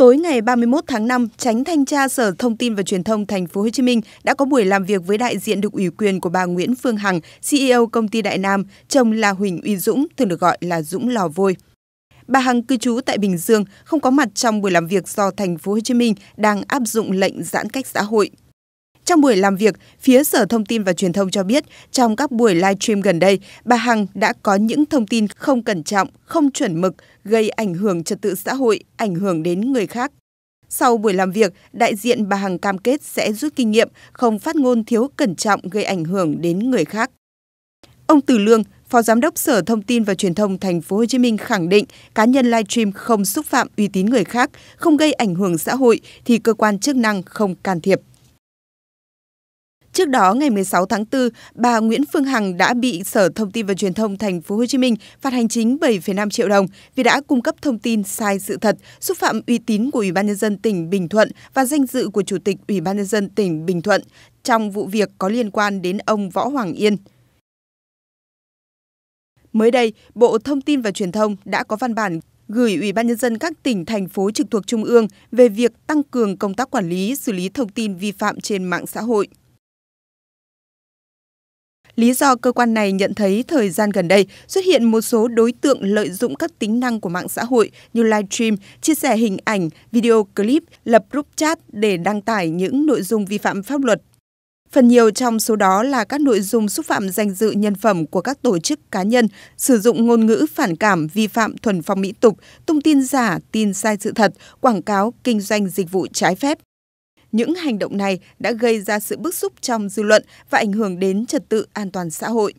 Tối ngày 31 tháng 5, Tránh Thanh tra Sở Thông tin và Truyền thông Thành phố Hồ Chí Minh đã có buổi làm việc với đại diện được ủy quyền của bà Nguyễn Phương Hằng, CEO công ty Đại Nam, chồng là Huỳnh Uy Dũng, thường được gọi là Dũng Lò Vôi. Bà Hằng cư trú tại Bình Dương, không có mặt trong buổi làm việc do Thành phố Hồ Chí Minh đang áp dụng lệnh giãn cách xã hội. Trong buổi làm việc, phía Sở Thông tin và Truyền thông cho biết, trong các buổi live stream gần đây, bà Hằng đã có những thông tin không cẩn trọng, không chuẩn mực, gây ảnh hưởng trật tự xã hội, ảnh hưởng đến người khác. Sau buổi làm việc, đại diện bà Hằng cam kết sẽ rút kinh nghiệm, không phát ngôn thiếu cẩn trọng gây ảnh hưởng đến người khác. Ông Từ Lương, Phó Giám đốc Sở Thông tin và Truyền thông Thành phố Hồ Chí Minh khẳng định cá nhân livestream không xúc phạm uy tín người khác, không gây ảnh hưởng xã hội thì cơ quan chức năng không can thiệp. Trước đó, ngày 16 tháng 4, bà Nguyễn Phương Hằng đã bị Sở Thông tin và Truyền thông Thành phố Hồ Chí Minh phạt hành chính 7,5 triệu đồng vì đã cung cấp thông tin sai sự thật, xúc phạm uy tín của Ủy ban nhân dân tỉnh Bình Thuận và danh dự của Chủ tịch Ủy ban nhân dân tỉnh Bình Thuận trong vụ việc có liên quan đến ông Võ Hoàng Yên. Mới đây, Bộ Thông tin và Truyền thông đã có văn bản gửi Ủy ban nhân dân các tỉnh thành phố trực thuộc trung ương về việc tăng cường công tác quản lý, xử lý thông tin vi phạm trên mạng xã hội. Lý do cơ quan này nhận thấy thời gian gần đây xuất hiện một số đối tượng lợi dụng các tính năng của mạng xã hội như livestream, chia sẻ hình ảnh, video clip, lập group chat để đăng tải những nội dung vi phạm pháp luật. Phần nhiều trong số đó là các nội dung xúc phạm danh dự nhân phẩm của các tổ chức cá nhân, sử dụng ngôn ngữ phản cảm vi phạm thuần phong mỹ tục, tung tin giả, tin sai sự thật, quảng cáo, kinh doanh dịch vụ trái phép. Những hành động này đã gây ra sự bức xúc trong dư luận và ảnh hưởng đến trật tự an toàn xã hội.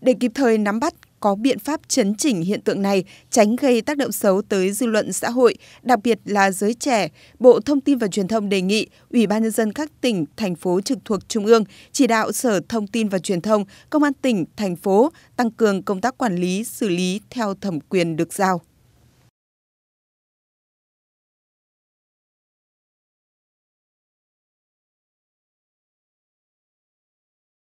Để kịp thời nắm bắt, có biện pháp chấn chỉnh hiện tượng này, tránh gây tác động xấu tới dư luận xã hội, đặc biệt là giới trẻ, Bộ Thông tin và Truyền thông đề nghị Ủy ban nhân dân các tỉnh, thành phố trực thuộc Trung ương chỉ đạo Sở Thông tin và Truyền thông, Công an tỉnh, thành phố tăng cường công tác quản lý, xử lý theo thẩm quyền được giao.